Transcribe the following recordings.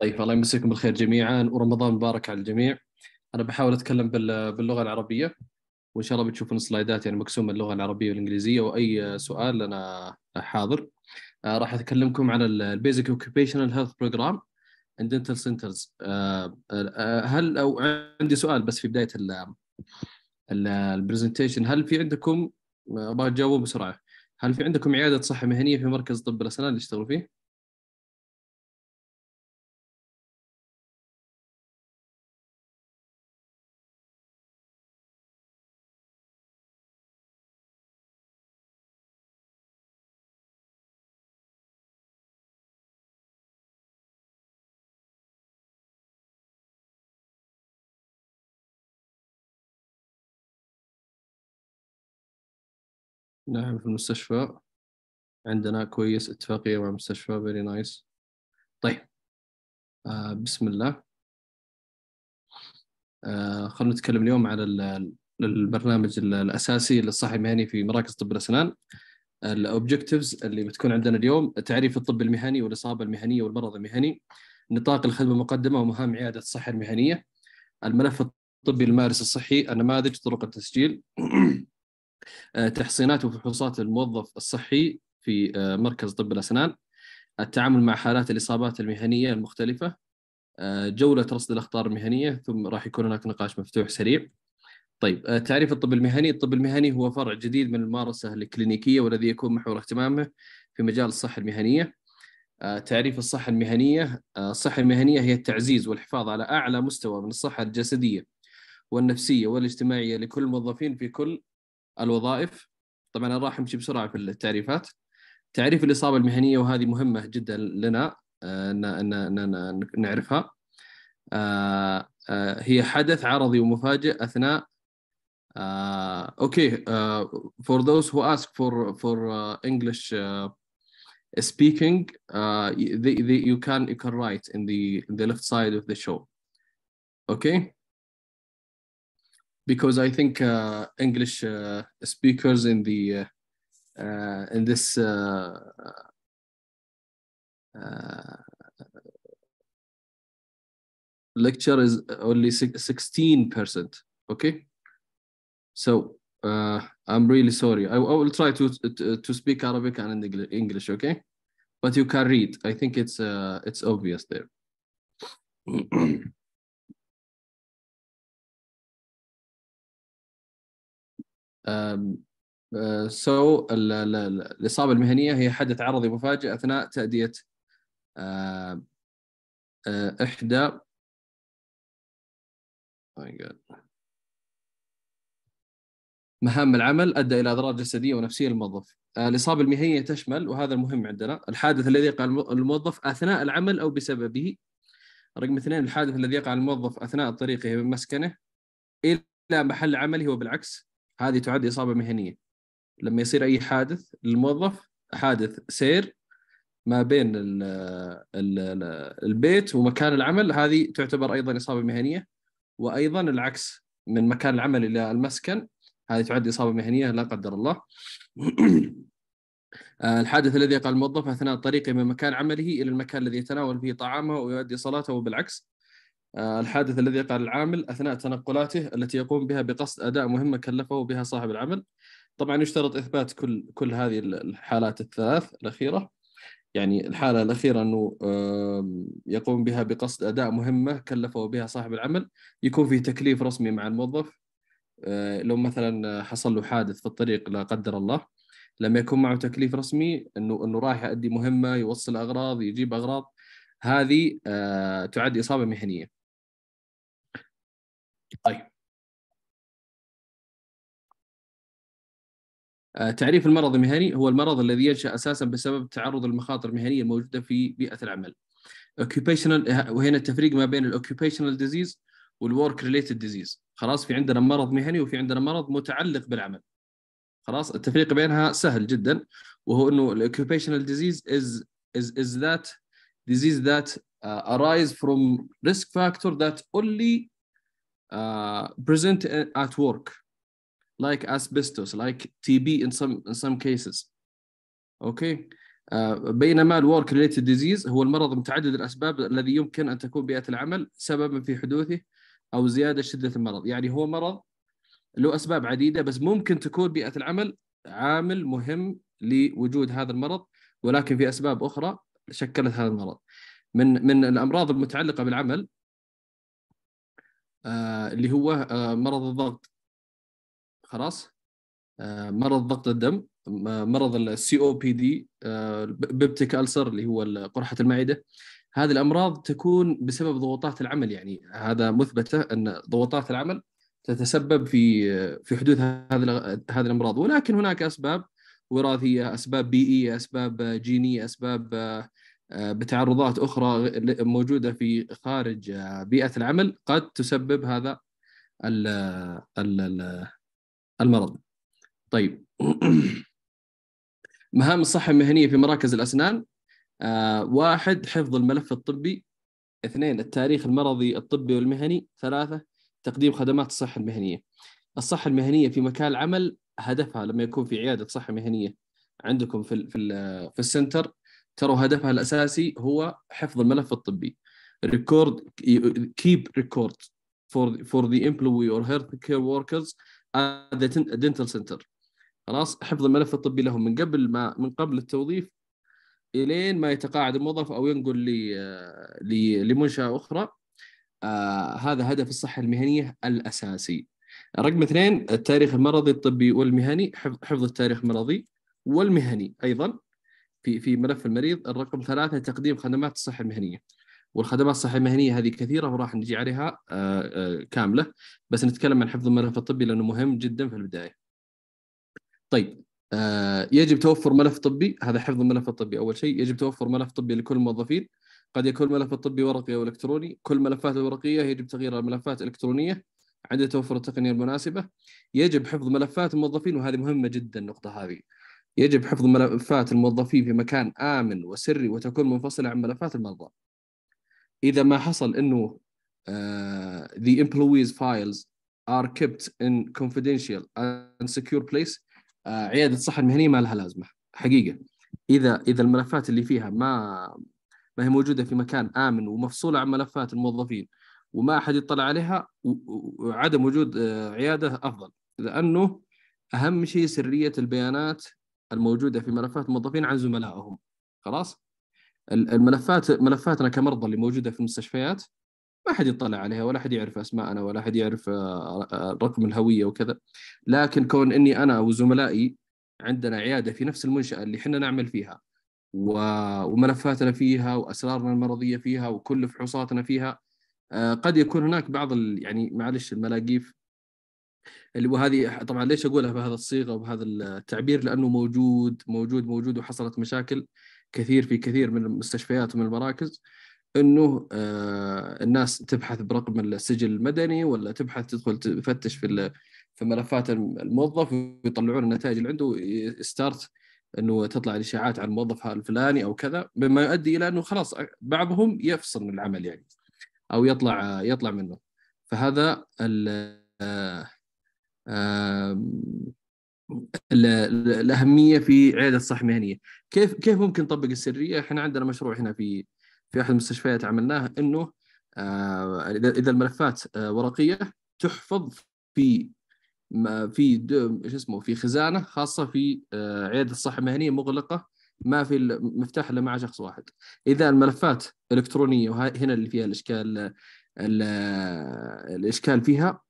طيب الله يمسيكم بالخير جميعا ورمضان مبارك على الجميع انا بحاول اتكلم باللغه العربيه وان شاء الله بتشوفون سلايدات يعني مقسومه اللغه العربيه والانجليزيه واي سؤال انا حاضر آه راح اتكلمكم عن البيزك اوكيبيشنال هيلث بروجرام اند دنتال سنترز هل او عندي سؤال بس في بدايه البرزنتيشن هل في عندكم آه، ابغى تجاوبوا بسرعه هل في عندكم عياده صحه مهنيه في مركز طب الاسنان اللي تشتغلوا فيه؟ نعم في المستشفى عندنا كويس اتفاقية مع المستشفى فيري نايس طيب آه بسم الله آه خلنا نتكلم اليوم على البرنامج الأساسي للصحة المهني في مراكز طب الأسنان آه، الأوبجكتيفز اللي بتكون عندنا اليوم تعريف الطب المهني والإصابة المهنية والمرض المهني نطاق الخدمة المقدمة ومهام عيادة الصحة المهنية الملف الطبي الممارس الصحي النماذج طرق التسجيل آه، تحصينات وفحوصات الموظف الصحي في آه، مركز طب الأسنان التعامل مع حالات الإصابات المهنية المختلفة آه، جولة رصد الأخطار المهنية ثم راح يكون هناك نقاش مفتوح سريع طيب تعريف الطب المهني الطب المهني هو فرع جديد من الممارسة الكلينيكية والذي يكون محور اهتمامه في مجال الصحة المهنية تعريف الصحة المهنية الصحة المهنية هي التعزيز والحفاظ على أعلى مستوى من الصحة الجسدية والنفسية والاجتماعية لكل الموظفين في كل الوظائف طبعا انا راح امشي بسرعه في التعريفات تعريف الاصابه المهنيه وهذه مهمه جدا لنا آه، ان ان نعرفها آه، آه، هي حدث عرضي ومفاجئ اثناء اوكي فور ذوز هو اسك فور فور انجلش speaking uh, the, the, you can you can write in the in the left side of the show okay because I think uh, English uh, speakers in the uh, uh in this uh, uh, lecture is only sixteen percent. Okay, so I'm really sorry. I, I will try to, to, to speak Arabic and English. Okay, but you can read. I think it's it's obvious there. آه، سو so, الاصابه المهنيه هي حدث عرضي مفاجئ اثناء تاديه آه، احدى oh مهام العمل ادى الى اضرار جسديه ونفسيه للموظف. آه، الاصابه المهنيه تشمل وهذا المهم عندنا الحادث الذي يقع الموظف اثناء العمل او بسببه. رقم اثنين الحادث الذي يقع الموظف اثناء طريقه من مسكنه الى محل عمله وبالعكس. هذه تعد اصابه مهنيه لما يصير اي حادث للموظف حادث سير ما بين الـ الـ البيت ومكان العمل هذه تعتبر ايضا اصابه مهنيه وايضا العكس من مكان العمل الى المسكن هذه تعد اصابه مهنيه لا قدر الله آه، الحادث الذي يقع الموظف اثناء طريقه من مكان عمله الى المكان الذي يتناول فيه طعامه ويؤدي صلاته وبالعكس آه، الحادث الذي يقع للعامل أثناء تنقلاته التي يقوم بها بقصد أداء مهمة كلفه بها صاحب العمل طبعا يشترط إثبات كل كل هذه الحالات الثلاث الأخيرة يعني الحالة الأخيرة أنه يقوم بها بقصد أداء مهمة كلفه بها صاحب العمل يكون في تكليف رسمي مع الموظف آه، لو مثلا حصل له حادث في الطريق لا قدر الله لما يكون معه تكليف رسمي انه انه رايح يؤدي مهمه يوصل اغراض يجيب اغراض هذه آه، تعد اصابه مهنيه طيب آه، تعريف المرض المهني هو المرض الذي ينشا اساسا بسبب تعرض المخاطر المهنيه الموجوده في بيئه العمل. occupational آه، وهنا التفريق ما بين الاوكيوبيشنال ديزيز والورك ريليتد ديزيز، خلاص في عندنا مرض مهني وفي عندنا مرض متعلق بالعمل. خلاص التفريق بينها سهل جدا وهو انه الاوكيوبيشنال ديزيز از از از ذات ديزيز ذات arise from risk factor that only آه، present at work, like asbestos, like TB in some in some cases. Okay. آه، بينما الورك ريليتد ديزيز هو المرض متعدد الاسباب الذي يمكن ان تكون بيئه العمل سببا في حدوثه او زياده شده المرض، يعني هو مرض له اسباب عديده بس ممكن تكون بيئه العمل عامل مهم لوجود هذا المرض ولكن في اسباب اخرى شكلت هذا المرض. من من الامراض المتعلقه بالعمل آه، اللي هو آه، مرض الضغط خلاص آه، مرض ضغط الدم مرض السي او بي دي بيبتيك السر اللي هو قرحه المعده هذه الامراض تكون بسبب ضغوطات العمل يعني هذا مثبته ان ضغوطات العمل تتسبب في في حدوث هذه هذه الامراض ولكن هناك اسباب وراثيه اسباب بيئيه اسباب جينيه اسباب آه، بتعرضات اخرى موجوده في خارج آه، بيئه العمل قد تسبب هذا المرض. طيب مهام الصحه المهنيه في مراكز الاسنان آه، واحد حفظ الملف الطبي اثنين التاريخ المرضي الطبي والمهني ثلاثه تقديم خدمات الصحه المهنيه. الصحه المهنيه في مكان العمل هدفها لما يكون في عياده صحه مهنيه عندكم في في في السنتر ترى هدفها الاساسي هو حفظ الملف الطبي ريكورد كيب ريكورد فور فور ذا امبلوي اور هيلث كير وركرز ات دنتال سنتر خلاص حفظ الملف الطبي لهم من قبل ما من قبل التوظيف الين ما يتقاعد الموظف او ينقل ل لمنشاه اخرى آه هذا هدف الصحه المهنيه الاساسي رقم اثنين التاريخ المرضي الطبي والمهني حفظ التاريخ المرضي والمهني ايضا في في ملف المريض الرقم ثلاثة تقديم خدمات الصحة المهنية والخدمات الصحة المهنية هذه كثيرة وراح نجي عليها آه، آه، كاملة بس نتكلم عن حفظ الملف الطبي لأنه مهم جدا في البداية طيب آه، يجب توفر ملف طبي هذا حفظ الملف الطبي أول شيء يجب توفر ملف طبي لكل الموظفين قد يكون الملف الطبي ورقي أو إلكتروني كل الملفات الورقية يجب تغييرها الملفات الإلكترونية عند توفر التقنية المناسبة يجب حفظ ملفات الموظفين وهذه مهمة جدا النقطة هذه يجب حفظ ملفات الموظفين في مكان آمن وسري وتكون منفصلة عن ملفات المرضى إذا ما حصل أنه uh, the employees files are kept in confidential and secure place uh, عيادة الصحة المهنية ما لها لازمة حقيقة إذا إذا الملفات اللي فيها ما ما هي موجودة في مكان آمن ومفصولة عن ملفات الموظفين وما أحد يطلع عليها وعدم وجود آه، عيادة أفضل لأنه أهم شيء سرية البيانات الموجوده في ملفات الموظفين عن زملائهم خلاص الملفات ملفاتنا كمرضى اللي موجوده في المستشفيات ما حد يطلع عليها ولا حد يعرف اسماءنا ولا حد يعرف آه، آه، رقم الهويه وكذا لكن كون اني انا وزملائي عندنا عياده في نفس المنشاه اللي احنا نعمل فيها وملفاتنا فيها واسرارنا المرضيه فيها وكل فحوصاتنا فيها آه، قد يكون هناك بعض يعني معلش الملاقيف اللي وهذه طبعا ليش اقولها بهذا الصيغه وبهذا التعبير لانه موجود موجود موجود وحصلت مشاكل كثير في كثير من المستشفيات ومن المراكز انه آه، الناس تبحث برقم السجل المدني ولا تبحث تدخل تفتش في في ملفات الموظف ويطلعون النتائج اللي عنده ستارت انه تطلع الاشاعات عن الموظف الفلاني او كذا مما يؤدي الى انه خلاص بعضهم يفصل من العمل يعني او يطلع يطلع منه فهذا الاهميه في عياده الصحه المهنيه كيف كيف ممكن نطبق السريه احنا عندنا مشروع هنا في في احد المستشفيات عملناه انه آه، اذا الملفات آه، ورقيه تحفظ في ما في شو اسمه في خزانه خاصه في آه، عياده الصحه المهنيه مغلقه ما في مفتاح الا مع شخص واحد اذا الملفات الكترونيه وهنا اللي فيها الاشكال الاشكال فيها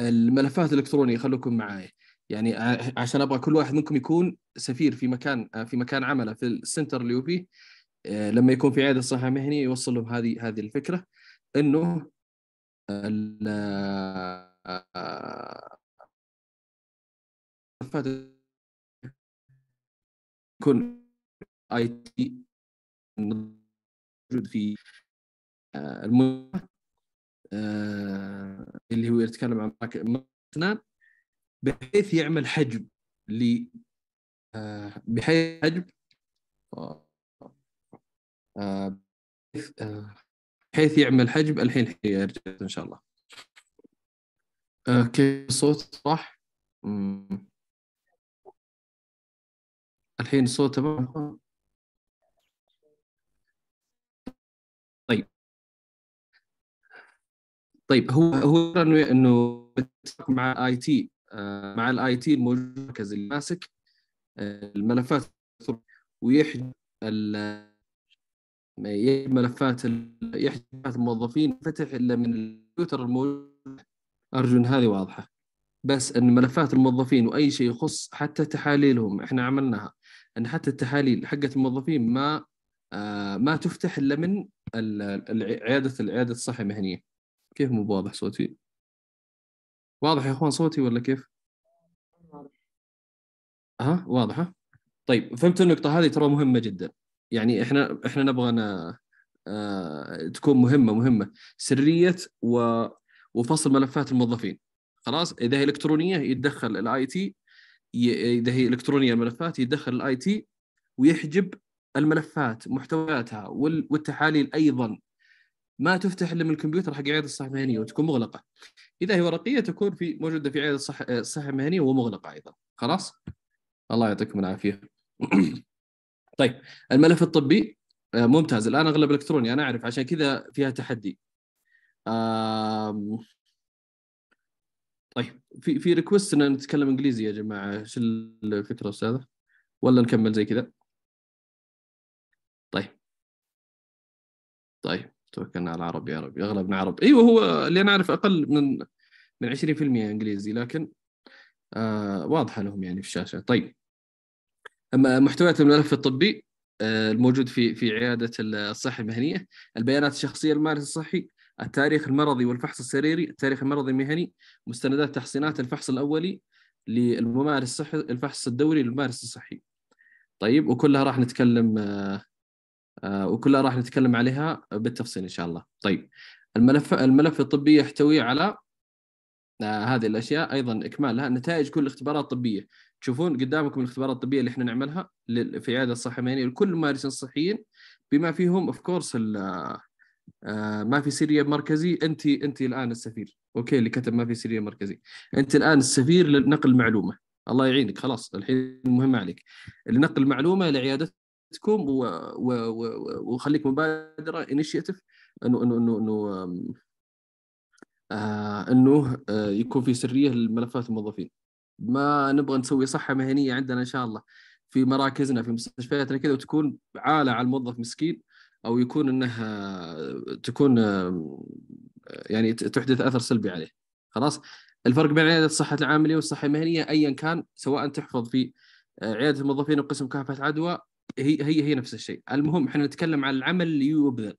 الملفات الالكترونيه خلوكم معي يعني عشان ابغى كل واحد منكم يكون سفير في مكان في مكان عمله في السنتر اللي فيه آه، لما يكون في عياده صحه مهني يوصل لهم هذه هذه الفكره انه الملفات آه، يكون اي تي موجود في آه، المنطقه آه، اللي هو يتكلم عن اثنان بحيث يعمل حجب ل آه، بحيث حجب آه، بحيث يعمل حجب الحين يرجع ان شاء الله اوكي الصوت صح الحين الصوت تمام طيب هو هو انه انه مع الاي تي آه، مع الاي تي الموجود المركز اللي ماسك آه، الملفات ويحجب ملفات يحجب الموظفين فتح الا من الكمبيوتر الموجود ارجو ان هذه واضحه بس ان ملفات الموظفين واي شيء يخص حتى تحاليلهم احنا عملناها ان حتى التحاليل حقت الموظفين ما آه، ما تفتح الا من عياده العياده الصحه المهنيه كيف مو واضح صوتي واضح يا اخوان صوتي ولا كيف ها واضحه طيب فهمت النقطه هذه ترى مهمه جدا يعني احنا احنا نبغى أنا آه تكون مهمه مهمه سريه و وفصل ملفات الموظفين خلاص اذا هي الكترونيه يتدخل الاي تي اذا هي الكترونيه الملفات يتدخل الاي تي ويحجب الملفات محتوياتها والتحاليل ايضا ما تفتح الا من الكمبيوتر حق عياده الصحه المهنيه وتكون مغلقه. اذا هي ورقيه تكون في موجوده في عياده الصحه الصحه المهنيه ومغلقه ايضا. خلاص؟ الله يعطيكم العافيه. طيب الملف الطبي آه، ممتاز الان اغلب الكتروني انا اعرف عشان كذا فيها تحدي. طيب في في ريكوست ان نتكلم انجليزي يا جماعه ايش الفكره استاذه؟ ولا نكمل زي كذا؟ طيب طيب توكلنا على العرب يا ربي اغلبنا عرب ايوه هو اللي انا اعرف اقل من من 20% انجليزي لكن آه واضحه لهم يعني في الشاشه طيب اما محتويات الملف الطبي آه الموجود في في عياده الصحه المهنيه البيانات الشخصيه المارس الصحي التاريخ المرضي والفحص السريري التاريخ المرضي المهني مستندات تحصينات الفحص الاولي للممارس الصحي الفحص الدوري للممارس الصحي طيب وكلها راح نتكلم آه آه، وكلها راح نتكلم عليها بالتفصيل ان شاء الله طيب الملف الملف الطبي يحتوي على آه، هذه الاشياء ايضا اكمالها نتائج كل الاختبارات الطبيه تشوفون قدامكم الاختبارات الطبيه اللي احنا نعملها في عياده الصحه المهنيه لكل الممارسين الصحيين بما فيهم اوف كورس آه، ما في سيريا مركزي انت انت الان السفير اوكي اللي كتب ما في سيريا مركزي انت الان السفير لنقل المعلومه الله يعينك خلاص الحين المهم عليك لنقل المعلومه لعيادتك تكون وخليك مبادره انيشيتيف انه انه انه انه آه انه آه يكون في سريه لملفات الموظفين ما نبغى نسوي صحه مهنيه عندنا ان شاء الله في مراكزنا في مستشفياتنا كذا وتكون عاله على الموظف مسكين او يكون انها آه، تكون يعني تحدث اثر سلبي عليه خلاص الفرق بين عياده الصحه العامليه والصحه المهنيه ايا كان سواء تحفظ في آه، عياده الموظفين وقسم مكافحه عدوى هي هي هي نفس الشيء المهم احنا نتكلم عن العمل اللي يبذل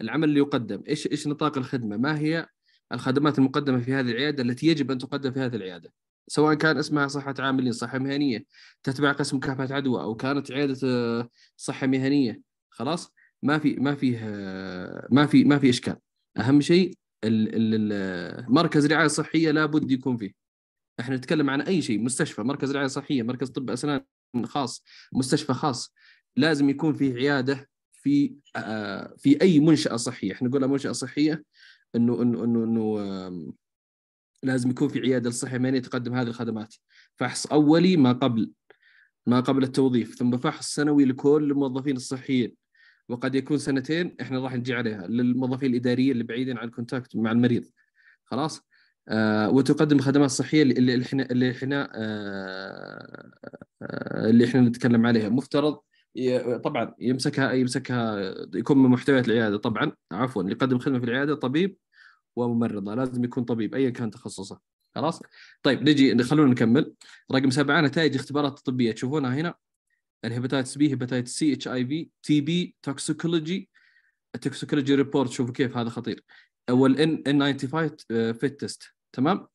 العمل اللي يقدم ايش ايش نطاق الخدمه ما هي الخدمات المقدمه في هذه العياده التي يجب ان تقدم في هذه العياده سواء كان اسمها صحة عاملين صحة مهنية تتبع قسم مكافحة عدوى أو كانت عيادة آه، صحة مهنية خلاص ما في ما فيه آه، ما في ما في إشكال أهم شيء مركز رعاية صحية لابد يكون فيه احنا نتكلم عن أي شيء مستشفى مركز رعاية صحية مركز طب أسنان خاص مستشفى خاص لازم يكون في عياده في آه، في اي منشاه صحيه احنا نقولها منشاه صحيه انه انه انه, إنه لازم يكون في عياده للصحه المهنيه تقدم هذه الخدمات فحص اولي ما قبل ما قبل التوظيف ثم فحص سنوي لكل الموظفين الصحيين وقد يكون سنتين احنا راح نجي عليها للموظفين الاداريين اللي بعيدين عن الكونتاكت مع المريض خلاص آه، وتقدم خدمات صحيه اللي احنا اللي آه، احنا آه، اللي احنا نتكلم عليها مفترض طبعا يمسكها يمسكها يكون من محتويات العياده طبعا عفوا اللي يقدم خدمه في العياده طبيب وممرضه لازم يكون طبيب ايا كان تخصصه خلاص طيب نجي خلونا نكمل رقم سبعه نتائج اختبارات طبيه تشوفونها هنا الهيباتايتس بي هيباتايتس سي اتش اي في تي بي توكسيكولوجي التوكسيكولوجي ريبورت شوفوا كيف هذا خطير اول ان ان 95 فيت تيست تمام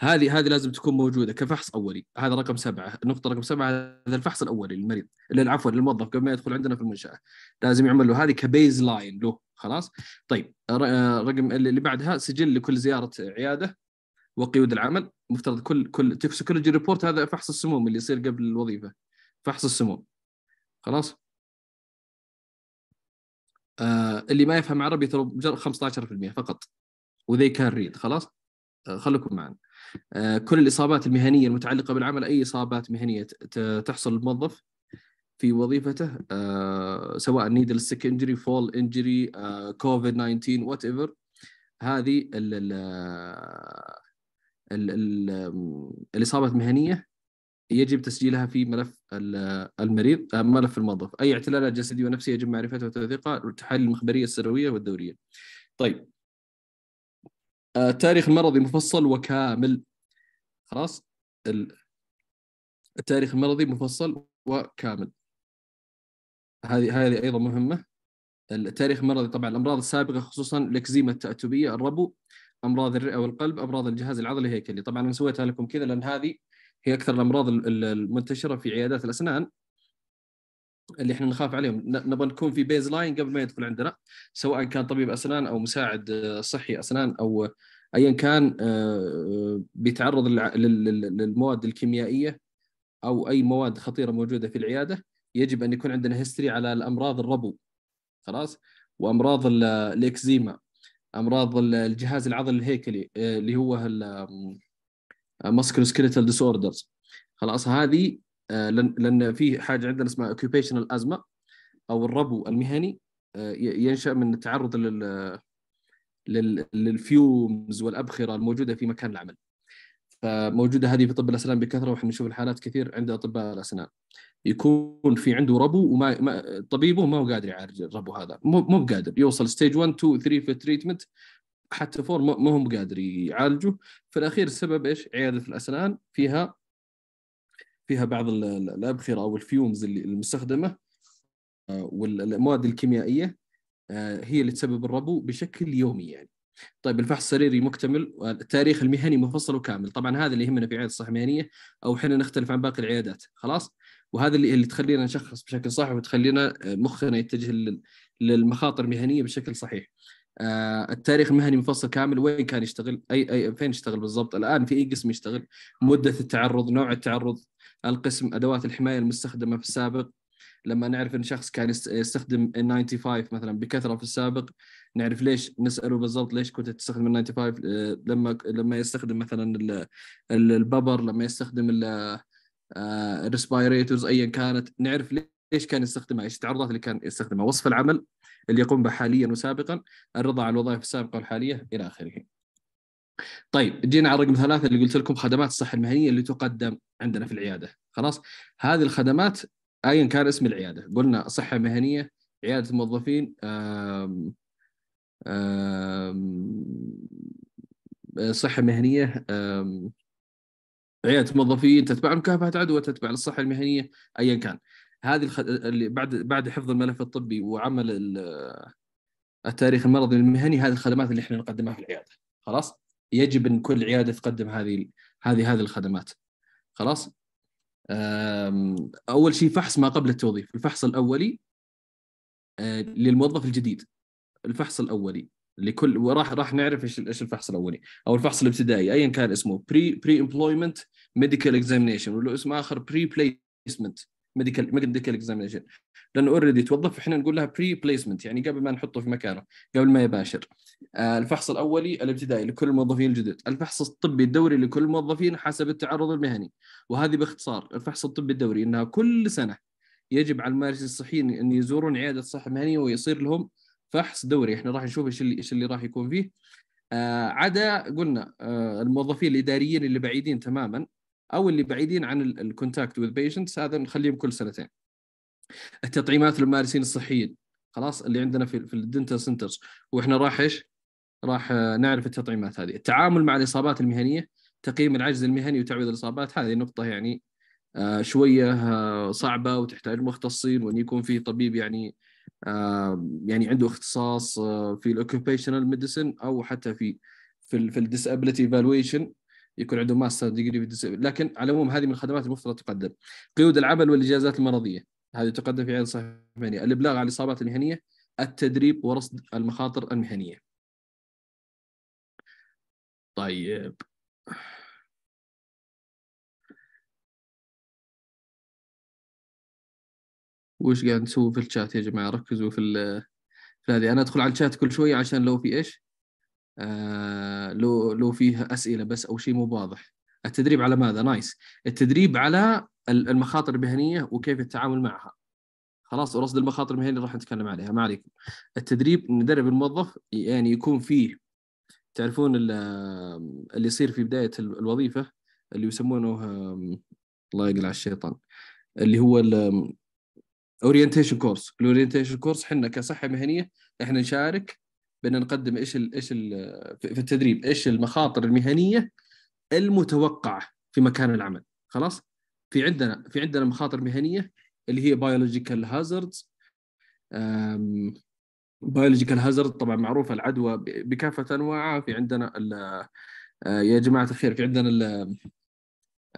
هذه هذه لازم تكون موجوده كفحص اولي هذا رقم سبعه النقطه رقم سبعه هذا الفحص الاولي للمريض عفوا للموظف قبل ما يدخل عندنا في المنشاه لازم يعمل له هذه كبيز لاين له خلاص طيب آه، رقم اللي بعدها سجل لكل زياره عياده وقيود العمل مفترض كل كل توكسيكولوجي ريبورت هذا فحص السموم اللي يصير قبل الوظيفه فحص السموم خلاص آه اللي ما يفهم عربي ترى 15% فقط وذي كان ريد خلاص آه، خليكم معنا آه، كل الاصابات المهنيه المتعلقه بالعمل اي اصابات مهنيه تحصل للموظف في وظيفته آه، سواء نيدل سيك انجري فول انجري كوفيد 19 وات ايفر هذه الـ الـ الـ الـ الاصابات المهنيه يجب تسجيلها في ملف المريض ملف الموظف اي اعتلالات جسديه ونفسيه يجب معرفتها وتوثيقها التحاليل المخبريه السرويه والدوريه طيب التاريخ آه، المرضي مفصل وكامل خلاص التاريخ المرضي مفصل وكامل هذه هذه ايضا مهمه التاريخ المرضي طبعا الامراض السابقه خصوصا الاكزيما التاتبيه الربو امراض الرئه والقلب امراض الجهاز العضلي الهيكلي طبعا انا سويتها لكم كذا لان هذه هي اكثر الامراض المنتشره في عيادات الاسنان اللي احنا نخاف عليهم نبغى نكون في بيز لاين قبل ما يدخل عندنا سواء كان طبيب اسنان او مساعد آه، صحي اسنان او ايا كان آه، آه، بيتعرض للمواد الكيميائيه او اي مواد خطيره موجوده في العياده يجب ان يكون عندنا هيستوري على الامراض الربو خلاص وامراض الاكزيما امراض الجهاز العضلي الهيكلي اللي هو ماسكولو سكيلتال ديس اوردرز خلاص هذه آه، لان لان في حاجه عندنا اسمها اوكيبيشنال ازمه او الربو المهني آه، ينشا من التعرض لل للفيومز والابخره الموجوده في مكان العمل. فموجوده هذه في طب الاسنان بكثره واحنا نشوف الحالات كثير عند اطباء الاسنان. يكون في عنده ربو وما ما طبيبه ما هو قادر يعالج الربو هذا، مو بقادر يوصل ستيج 1 2 3 في التريتمنت حتى فور ما هو بقادر يعالجه، في الاخير السبب ايش؟ عياده الاسنان فيها فيها بعض الابخره او الفيومز اللي المستخدمه آه، والمواد الكيميائيه آه، هي اللي تسبب الربو بشكل يومي يعني. طيب الفحص السريري مكتمل التاريخ المهني مفصل وكامل طبعا هذا اللي يهمنا في عياده الصحه المهنيه او احنا نختلف عن باقي العيادات خلاص وهذا اللي اللي تخلينا نشخص بشكل صح وتخلينا آه، مخنا يتجه للمخاطر المهنيه بشكل صحيح التاريخ المهني مفصل كامل وين كان يشتغل اي اي فين يشتغل بالضبط الان في اي قسم يشتغل مده التعرض نوع التعرض القسم ادوات الحمايه المستخدمه في السابق لما نعرف ان شخص كان يستخدم 95 مثلا بكثره في السابق نعرف ليش نساله بالضبط ليش كنت تستخدم ال 95 آه، لما لما يستخدم مثلا الببر لما يستخدم آه، الريسبيريتورز ايا كانت نعرف ليش كان يستخدمها ايش التعرضات اللي كان يستخدمها وصف العمل اللي يقوم به حاليا وسابقا الرضا على الوظائف السابقه والحاليه الى اخره طيب جينا على رقم ثلاثة اللي قلت لكم خدمات الصحة المهنية اللي تقدم عندنا في العيادة خلاص هذه الخدمات ايا كان اسم العياده قلنا صحه مهنيه عياده موظفين آم آم صحه مهنيه آم عياده موظفين تتبع مكافحه عدوى تتبع للصحه المهنيه ايا كان هذه الخد... اللي بعد بعد حفظ الملف الطبي وعمل التاريخ المرضي المهني هذه الخدمات اللي احنا نقدمها في العياده خلاص يجب ان كل عياده تقدم هذه هذه هذه الخدمات خلاص اول شيء فحص ما قبل التوظيف الفحص الاولي آه، للموظف الجديد الفحص الاولي لكل وراح راح نعرف ايش ايش الفحص الاولي او الفحص الابتدائي ايا كان اسمه بري بري امبلويمنت ميديكال اكزامينيشن وله اسم اخر بري بليسمنت ميديكال ميديكال اكزامينيشن لانه اوريدي توظف فاحنا نقول لها بري بليسمنت يعني قبل ما نحطه في مكانه قبل ما يباشر آه، الفحص الاولي الابتدائي لكل الموظفين الجدد الفحص الطبي الدوري لكل الموظفين حسب التعرض المهني وهذه باختصار الفحص الطبي الدوري انها كل سنه يجب على الممارسين الصحيين ان يزورون عياده صحه مهنيه ويصير لهم فحص دوري احنا راح نشوف ايش اللي ايش اللي راح يكون فيه آه، عدا قلنا آه، الموظفين الاداريين اللي بعيدين تماما او اللي بعيدين عن الكونتاكت وذ بيشنتس هذا نخليهم كل سنتين. التطعيمات للممارسين الصحيين خلاص اللي عندنا في في الدنتال سنترز واحنا راح ايش؟ راح آه، نعرف التطعيمات هذه، التعامل مع الاصابات المهنيه، تقييم العجز المهني وتعويض الاصابات هذه نقطه يعني آه، شويه آه، صعبه وتحتاج مختصين وان يكون في طبيب يعني يعني عنده اختصاص في الاوكيوبيشنال ميديسن او حتى في في الديسابيلتي ايفالويشن يكون عنده ماستر ديجري لكن على العموم هذه من الخدمات المفترض تقدم قيود العمل والاجازات المرضيه هذه تقدم في عين صحه مهنيه الابلاغ عن الاصابات المهنيه التدريب ورصد المخاطر المهنيه طيب وش قاعد نسوي في الشات يا جماعه ركزوا في في هذه انا ادخل على الشات كل شويه عشان لو في ايش آه، لو لو فيه اسئله بس او شيء مو واضح التدريب على ماذا نايس التدريب على المخاطر المهنيه وكيف التعامل معها خلاص ورصد المخاطر المهنيه اللي راح نتكلم عليها ما عليكم التدريب ندرب الموظف يعني يكون فيه تعرفون اللي يصير في بدايه الوظيفه اللي يسمونه الله يقلع الشيطان اللي هو اورينتيشن كورس الاورينتيشن كورس احنا كصحه مهنيه احنا نشارك بان نقدم ايش ال ايش ال في التدريب ايش المخاطر المهنيه المتوقعه في مكان العمل خلاص في عندنا في عندنا مخاطر مهنيه اللي هي بايولوجيكال هازاردز بايولوجيكال هازارد طبعا معروفه العدوى بكافه انواعها في عندنا آه، يا جماعه الخير في عندنا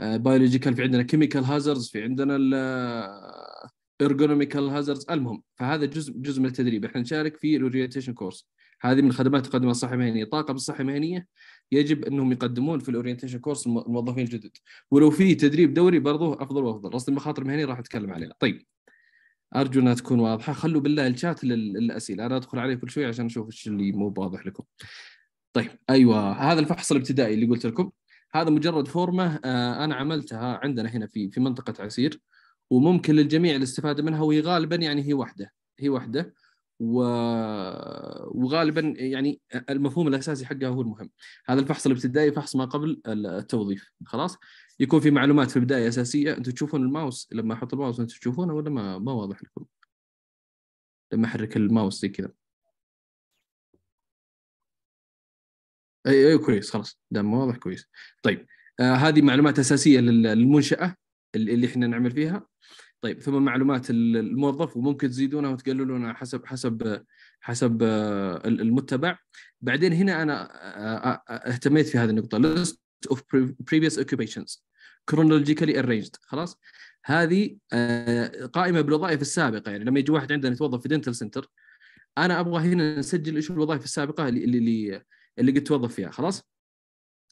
بايولوجيكال آه، في عندنا كيميكال هازاردز في عندنا ارجونوميكال هازاردز آه، المهم فهذا جزء جزء من التدريب احنا نشارك في الاورينتيشن كورس هذه من الخدمات تقدمها الصحه المهنيه طاقم الصحه المهنيه يجب انهم يقدمون في الاورينتيشن كورس الموظفين الجدد ولو في تدريب دوري برضه افضل وافضل رصد المخاطر المهنيه راح اتكلم عليها طيب ارجو انها تكون واضحه خلوا بالله الشات للاسئله انا ادخل عليه كل شوي عشان اشوف ايش اللي مو واضح لكم طيب ايوه هذا الفحص الابتدائي اللي قلت لكم هذا مجرد فورمه آه، انا عملتها عندنا هنا في في منطقه عسير وممكن للجميع الاستفاده منها وهي غالبا يعني هي واحده هي واحده و... وغالبا يعني المفهوم الاساسي حقها هو المهم هذا الفحص الابتدائي فحص ما قبل التوظيف خلاص يكون في معلومات في البدايه اساسيه انتم تشوفون الماوس لما احط الماوس انتم تشوفونه ولا ما ما واضح لكم لما احرك الماوس زي كذا اي اي كويس خلاص دام واضح كويس طيب آه هذه معلومات اساسيه للمنشاه اللي احنا نعمل فيها طيب ثم معلومات الموظف وممكن تزيدونها وتقللونها حسب حسب حسب آه، المتبع بعدين هنا انا آه، آه، اهتميت في هذه النقطه list of previous occupations chronologically arranged خلاص هذه قائمه بالوظائف السابقه يعني لما يجي واحد عندنا يتوظف في دنتل سنتر انا ابغى هنا نسجل ايش الوظائف السابقه اللي اللي اللي قد توظف فيها خلاص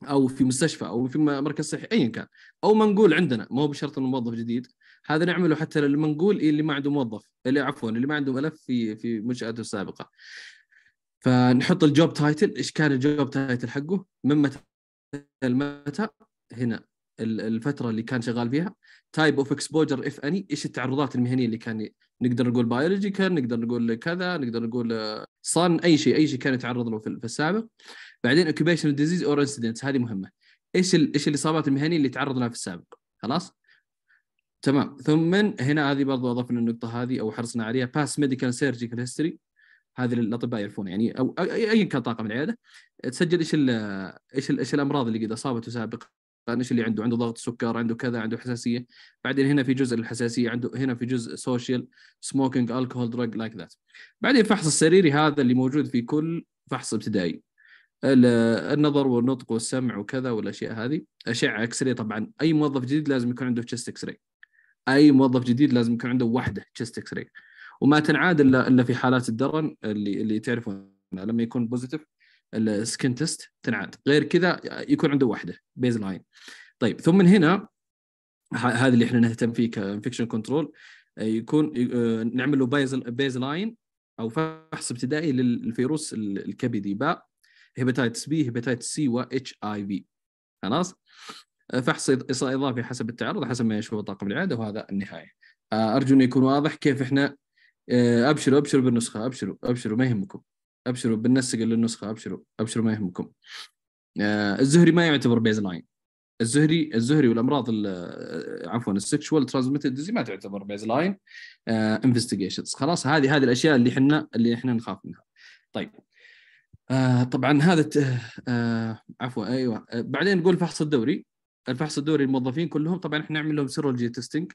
او في مستشفى او في مركز صحي ايا كان او ما نقول عندنا ما هو بشرط انه موظف جديد هذا نعمله حتى لما نقول اللي ما عنده موظف اللي عفوا اللي ما عنده ملف في في منشاته السابقه فنحط الجوب تايتل ايش كان الجوب تايتل حقه من متى متى هنا الفتره اللي كان شغال فيها تايب اوف اكسبوجر اف اني ايش التعرضات المهنيه اللي كان نقدر نقول بايولوجيكال نقدر نقول كذا نقدر نقول صن اي شيء اي شيء كان يتعرض له في السابق بعدين اوكيبيشنال ديزيز اور انسيدنتس هذه مهمه ايش ايش الاصابات المهنيه اللي تعرض لها في السابق خلاص تمام ثم هنا هذه برضو اضفنا النقطه هذه او حرصنا عليها باس ميديكال سيرجيكال هيستوري هذه الاطباء يعرفون يعني او ايا كان طاقم العياده تسجل ايش ايش ايش الامراض اللي قد اصابته سابقا ايش اللي عنده عنده ضغط سكر عنده كذا عنده حساسيه بعدين هنا في جزء الحساسيه عنده هنا في جزء سوشيال سموكينج الكحول دراج لايك ذات بعدين الفحص السريري هذا اللي موجود في كل فحص ابتدائي النظر والنطق والسمع وكذا والاشياء هذه اشعه اكس راي طبعا اي موظف جديد لازم يكون عنده تشست اكس راي اي موظف جديد لازم يكون عنده وحده تشست اكس راي وما تنعاد الا الا في حالات الدرن اللي اللي تعرفونها لما يكون بوزيتيف السكن تيست تنعاد غير كذا يكون عنده وحده بيز لاين طيب ثم من هنا هذا اللي احنا نهتم فيه كانفكشن كنترول يكون آه، نعمل له بيز لاين او فحص ابتدائي للفيروس الكبدي باء هيباتايتس بي هيباتايتس سي و اتش اي في خلاص فحص اضافي حسب التعرض حسب ما يشوفه طاقم العاده وهذا النهايه آه، ارجو انه يكون واضح كيف احنا آه، ابشروا ابشروا بالنسخه ابشروا ابشروا ما يهمكم ابشروا بننسق للنسخه ابشروا ابشروا ما يهمكم آه، الزهري ما يعتبر بيز لاين الزهري الزهري والامراض عفوا السكشوال ترانزميتد ديزي ما تعتبر بيز لاين انفستيجيشنز خلاص هذه هذه الاشياء اللي احنا اللي احنا نخاف منها طيب آه طبعا هذا آه عفوا ايوه آه بعدين نقول فحص الدوري الفحص الدوري الموظفين كلهم طبعا احنا نعمل لهم سيرولوجي تيستنج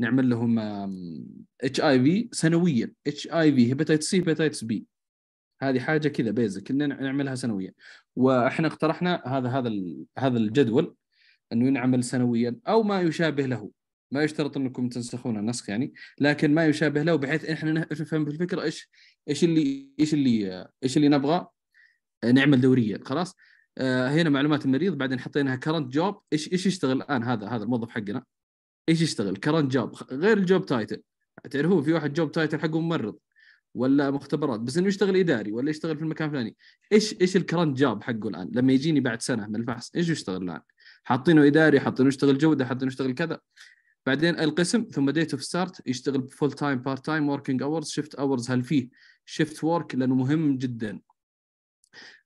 نعمل لهم اتش اي في سنويا اتش اي في هيباتيتس سي هيباتيتس بي هذه حاجه كذا بيزك ان نعملها سنويا واحنا اقترحنا هذا هذا هذا الجدول انه ينعمل سنويا او ما يشابه له ما يشترط انكم تنسخون النسخ يعني لكن ما يشابه له بحيث احنا نفهم الفكره ايش ايش اللي ايش اللي آه، ايش اللي نبغى آه، نعمل دوريا خلاص آه، هنا معلومات المريض بعدين حطيناها كرنت جوب ايش ايش يشتغل الان هذا هذا الموظف حقنا ايش يشتغل كرنت جوب غير الجوب تايتل تعرفون في واحد جوب تايتل حقه ممرض ولا مختبرات بس انه يشتغل اداري ولا يشتغل في المكان الفلاني ايش ايش الكرنت جاب حقه الان لما يجيني بعد سنه من الفحص ايش يشتغل الان حاطينه اداري حاطينه يشتغل جوده حاطينه يشتغل كذا بعدين القسم ثم ديت اوف ستارت يشتغل فول تايم بارت تايم وركينج اورز شيفت اورز هل فيه شيفت ورك لانه مهم جدا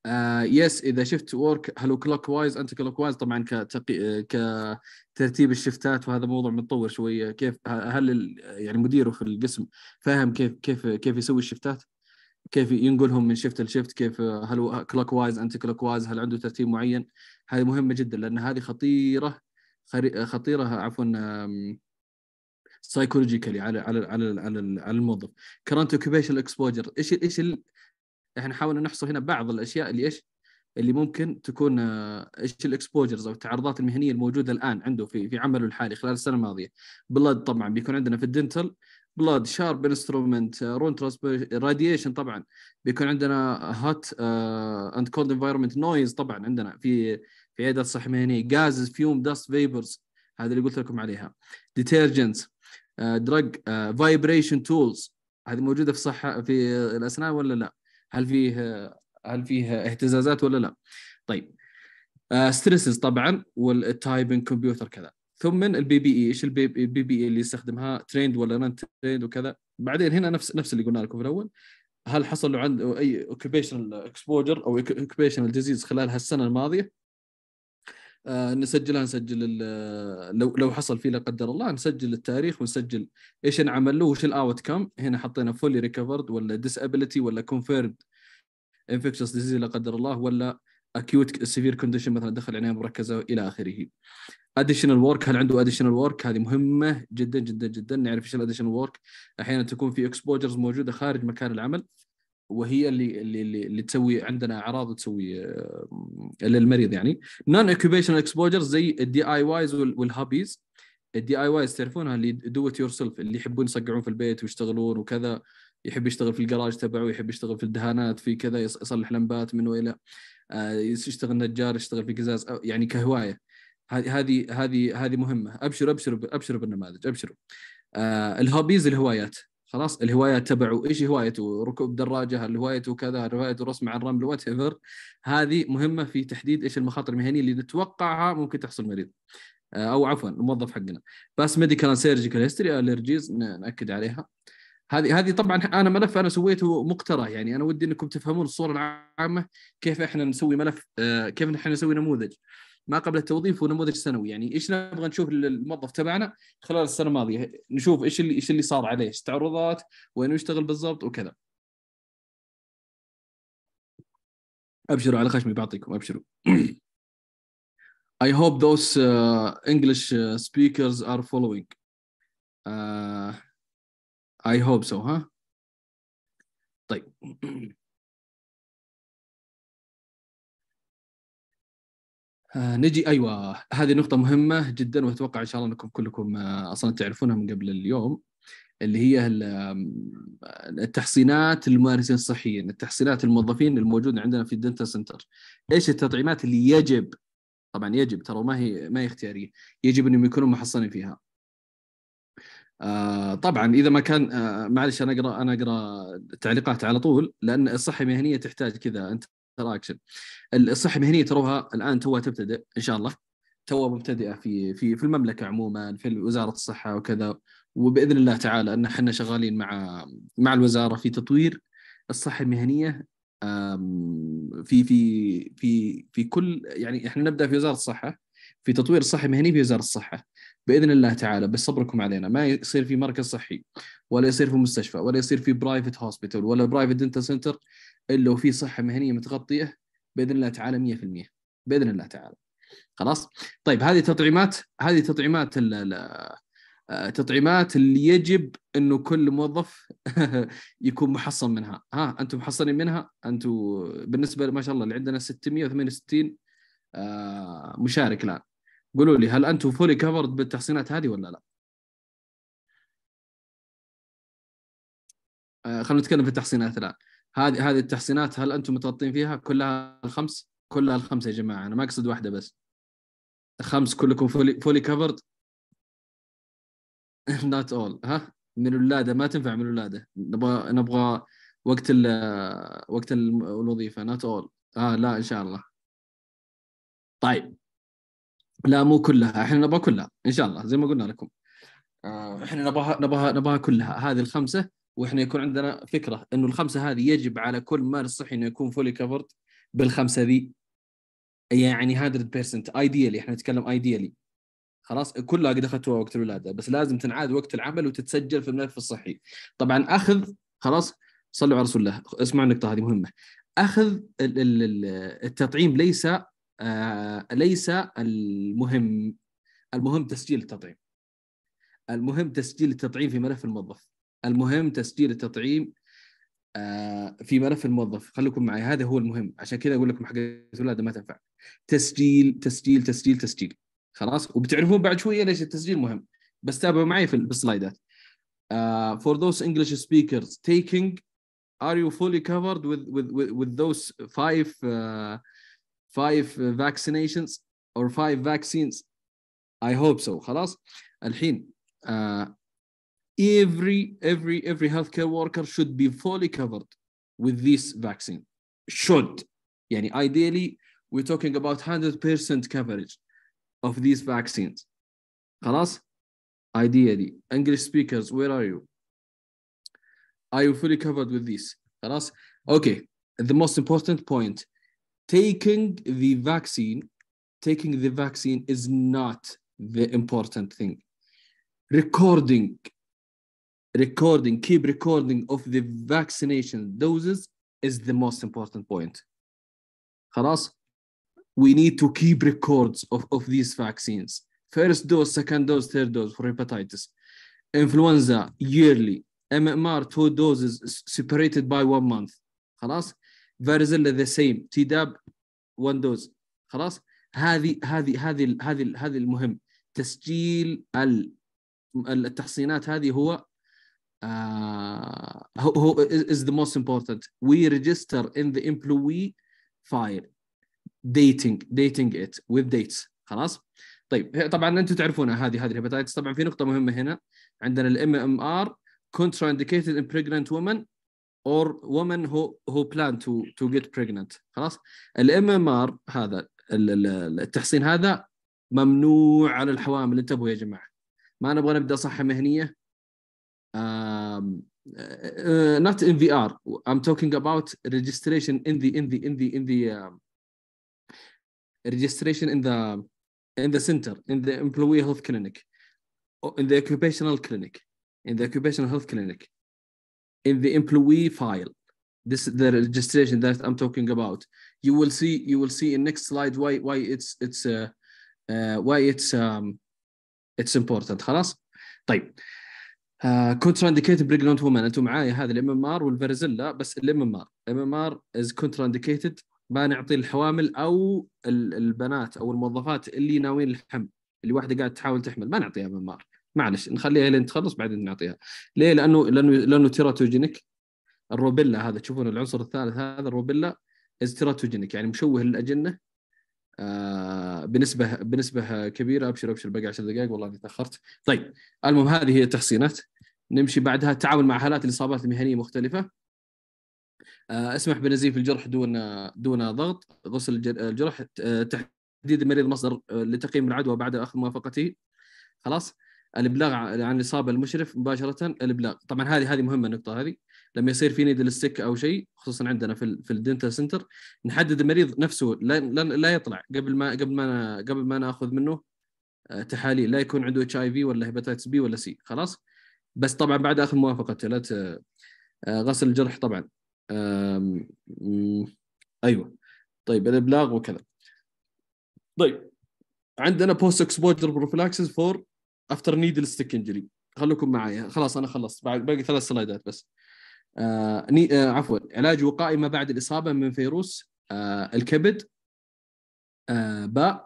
آه يس اذا شفت ورك هلو كلوك وايز انت كلوك وايز طبعا كتقي... آه، كترتيب الشفتات وهذا موضوع متطور شويه كيف هل ال... يعني مديره في القسم فاهم كيف كيف كيف يسوي الشفتات؟ كيف ينقلهم من شفت لشفت كيف آه، هل كلوك وايز انت كلوك وايز هل عنده ترتيب معين هذه مهمه جدا لان هذه خطيره آه، خطيره عفوا سايكولوجيكالي على على على على, على الموظف كرنت اوكيبيشن اكسبوجر ايش ايش احنا حاولنا نحصر هنا بعض الاشياء اللي ايش اللي ممكن تكون آه، ايش الاكسبوجرز او التعرضات المهنيه الموجوده الان عنده في في عمله الحالي خلال السنه الماضيه بلاد طبعا بيكون عندنا في الدنتل بلاد شارب انسترومنت رون راديشن طبعا بيكون عندنا هوت اند كولد انفايرمنت نويز طبعا عندنا في في عيادات صحه مهنيه غاز فيوم داست فيبرز هذا اللي قلت لكم عليها ديتيرجنت دراج فايبريشن تولز هذه موجوده في صحه في الاسنان ولا لا؟ هل فيه هل فيه اهتزازات ولا لا طيب ستريسز آه، طبعا والتايبنج كمبيوتر كذا ثم البي بي اي ايش البي بي اي e اللي يستخدمها تريند ولا نان تريند وكذا بعدين هنا نفس نفس اللي قلنا لكم في الاول هل حصل له عنده اي اوكيبيشنال اكسبوجر او اوكيبيشنال ديزيز خلال هالسنه الماضيه آه، نسجلها نسجل آه، لو لو حصل فيه لا قدر الله نسجل التاريخ ونسجل ايش انعمل له وش الاوت كم هنا حطينا فولي ريكفرد ولا ديسابيلتي ولا كونفيرد انفكشس ديزيز لا قدر الله ولا اكيوت سيفير كونديشن مثلا دخل عنايه مركزه الى اخره. اديشنال ورك هل عنده اديشنال ورك هذه مهمه جدا جدا جدا نعرف ايش الاديشنال ورك احيانا تكون في اكسبوجرز موجوده خارج مكان العمل وهي اللي اللي اللي تسوي عندنا اعراض تسوي آه، للمريض يعني نون اوكيبيشنال اكسبوجرز زي الدي اي وايز والهابيز الدي اي وايز تعرفونها اللي دو ات يور سيلف اللي يحبون يصقعون في البيت ويشتغلون وكذا يحب يشتغل في الجراج تبعه يحب يشتغل في الدهانات في كذا يصلح لمبات من والى آه، يشتغل نجار يشتغل في قزاز آه، يعني كهوايه هذه هذه هذه مهمه ابشر ابشر ابشر بالنماذج ابشروا الهوبيز الهوايات خلاص الهوايات تبعه ايش هوايته ركوب دراجه هل هوايته كذا هل هوايته رسم على الرمل وات ايفر هذه مهمه في تحديد ايش المخاطر المهنيه اللي نتوقعها ممكن تحصل مريض آه، او عفوا الموظف حقنا بس ميديكال اند سيرجيكال هيستوري الرجيز ناكد عليها هذه هذه طبعا انا ملف انا سويته مقترح يعني انا ودي انكم تفهمون الصوره العامه كيف احنا نسوي ملف آه، كيف احنا نسوي نموذج ما قبل التوظيف هو نموذج سنوي يعني ايش نبغى نشوف الموظف تبعنا خلال السنه الماضيه نشوف ايش اللي ايش اللي صار عليه ايش تعرضات وين يشتغل بالضبط وكذا ابشروا على خشمي بعطيكم ابشروا I hope those uh, English uh, speakers are following. Uh, I hope so, huh? طيب آه، نجي ايوه هذه نقطه مهمه جدا واتوقع ان شاء الله انكم كلكم آه، اصلا تعرفونها من قبل اليوم اللي هي التحصينات الممارسين الصحيين، التحصينات الموظفين الموجوده عندنا في الدنتا سنتر. ايش التطعيمات اللي يجب طبعا يجب ترى ما هي ما هي اختياريه، يجب انهم يكونوا محصنين فيها. آه طبعا اذا ما كان آه معلش انا اقرا انا اقرا التعليقات على طول لان الصحه المهنيه تحتاج كذا انت انتراكشن الصحه المهنيه تروها الان توها تبتدئ ان شاء الله توها مبتدئه في في في المملكه عموما في وزاره الصحه وكذا وباذن الله تعالى ان احنا شغالين مع مع الوزاره في تطوير الصحه المهنيه في في في في كل يعني احنا نبدا في وزاره الصحه في تطوير الصحه المهنيه في وزاره الصحه باذن الله تعالى بس صبركم علينا ما يصير في مركز صحي ولا يصير في مستشفى ولا يصير في برايفت هوسبيتال ولا برايفت دنتال سنتر الا وفي صحه مهنيه متغطيه باذن الله تعالى 100% باذن الله تعالى خلاص طيب هذه تطعيمات هذه تطعيمات آه، تطعيمات اللي يجب انه كل موظف يكون محصن منها ها انتم محصنين منها انتم بالنسبه ما شاء الله اللي عندنا 668 آه، مشارك الان قولوا لي هل انتم فولي كفرد بالتحصينات هذه ولا لا؟ آه، خلينا نتكلم في التحصينات الان هذه هذه التحسينات هل انتم متغطين فيها كلها الخمس؟ كلها الخمس يا جماعه انا ما اقصد واحده بس خمس كلكم فولي فولي كفرد نوت اول ها من الولاده ما تنفع من الولاده نبغى نبغى وقت ال وقت الوظيفه نوت اول اه لا ان شاء الله طيب لا مو كلها احنا نبغى كلها ان شاء الله زي ما قلنا لكم آه، احنا نبغاها نبغاها نبغاها كلها هذه الخمسه واحنا يكون عندنا فكره انه الخمسه هذه يجب على كل مال صحي انه يكون فولي كفرد بالخمسه ذي يعني 100% ايديالي احنا نتكلم ايديالي خلاص كلها قد اخذتوها وقت الولاده بس لازم تنعاد وقت العمل وتتسجل في الملف الصحي طبعا اخذ خلاص صلوا على رسول الله اسمعوا النقطه هذه مهمه اخذ التطعيم ليس آه، ليس المهم المهم تسجيل التطعيم المهم تسجيل التطعيم في ملف الموظف المهم تسجيل التطعيم آه، في ملف الموظف خليكم معي هذا هو المهم عشان كذا اقول لكم حق الولاده ما تنفع تسجيل تسجيل تسجيل تسجيل خلاص وبتعرفون بعد شويه ليش التسجيل مهم بس تابعوا معي في السلايدات uh, for those English speakers taking are you fully covered with with with, with those five uh, five vaccinations or five vaccines I hope so خلاص الحين uh, every every every healthcare worker should be fully covered with this vaccine should yani ideally we're talking about 100% coverage of these vaccines خلاص ideally english speakers where are you are you fully covered with this خلاص okay the most important point taking the vaccine taking the vaccine is not the important thing recording recording keep recording of the vaccination doses is the most important point خلاص we need to keep records of, of these vaccines first dose second dose third dose for hepatitis influenza yearly MMR two doses separated by one month خلاص varicella the same Tdap one dose خلاص هذه هذه هذه هذه هذه المهم تسجيل التحصينات هذه هو uh, who, who is the most important we register in the employee file dating dating it with dates خلاص طيب طبعا انتم تعرفونها هذه هذه الهيباتايتس طبعا في نقطه مهمه هنا عندنا الام ام ار contraindicated in pregnant women or women who who plan to to get pregnant خلاص الام ام ار هذا التحصين هذا ممنوع على الحوامل انتبهوا يا جماعه ما نبغى نبدا صحه مهنيه um, uh, not in VR. I'm talking about registration in the in the in the in the um, registration in the in the center in the employee health clinic, in the occupational clinic, in the occupational health clinic, in the employee file. This is the registration that I'm talking about. You will see you will see in next slide why why it's it's uh, uh, why it's um, it's important. خلاص؟ طيب. آه كونترا انديكيتد بريجنانت وومن انتم معايا هذا الام ام ار والفرزيلا بس الام ام ار الام ام ار از كونترا انديكيتد ما نعطي الحوامل او البنات او الموظفات اللي ناويين الحمل اللي واحده قاعده تحاول تحمل ما نعطيها ام ام ار معلش نخليها لين تخلص بعدين نعطيها ليه لانه لانه لانه تيراتوجينيك الروبيلا هذا تشوفون العنصر الثالث هذا الروبيلا از تيراتوجينيك يعني مشوه للاجنه آه بنسبه بنسبه كبيره ابشر ابشر باقي 10 دقائق والله اني تاخرت طيب المهم هذه هي التحصينات نمشي بعدها التعامل مع حالات الاصابات المهنيه مختلفه آه، اسمح بنزيف الجرح دون دون ضغط غسل الجرح آه، تحديد المريض مصدر آه، لتقييم العدوى بعد اخذ موافقته خلاص الابلاغ عن الاصابه المشرف مباشره الابلاغ طبعا هذه هذه مهمه النقطه هذه لما يصير في نيدل ستيك او شيء خصوصا عندنا في في الدنتال سنتر نحدد المريض نفسه لا, لا يطلع قبل ما قبل ما قبل ما ناخذ منه تحاليل لا يكون عنده اتش اي في ولا هيباتيتس بي ولا سي خلاص بس طبعا بعد اخذ موافقه لا آه، غسل الجرح طبعا ايوه طيب الابلاغ وكذا طيب عندنا بوست اكسبوجر بروفلاكسس فور افتر نيدل ستيك انجري خليكم معي خلاص انا خلصت بعد باقي ثلاث سلايدات بس آه،, آه عفوا علاج وقائي ما بعد الاصابه من فيروس آه الكبد آه باء